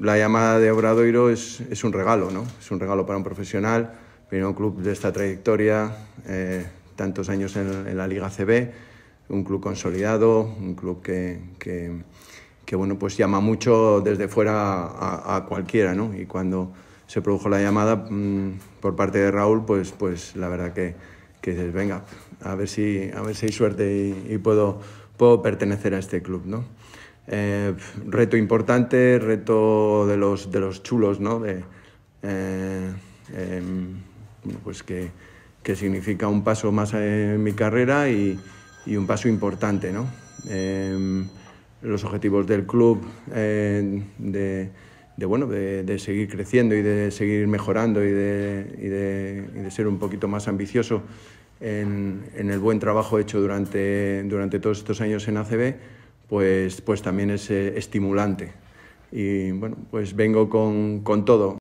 la llamada de Obradoiro es, es, un regalo, ¿no? Es un regalo para un profesional, viene un club de esta trayectoria, eh, tantos años en, la Liga CB, un club consolidado, un club que, que, bueno, pues llama mucho desde fuera a, cualquiera, ¿no? Y cuando se produjo la llamada mm, por parte de Raúl, pues, pues la verdad que, que, dices, venga, a ver si, a ver si hay suerte y, y puedo, puedo pertenecer a este club, ¿no? Eh, reto importante, reto de los, chulos, ¿no? Eh, em, pues que, significa un paso más en mi carrera y, un paso importante, ¿no? Em, los objetivos del club eh, de, bueno, de, seguir creciendo y de seguir mejorando y de, ser un poquito más ambicioso en, el buen trabajo hecho durante todos estos años en ACB pues, pues también es eh, estimulante. Y bueno, pues vengo con, con todo.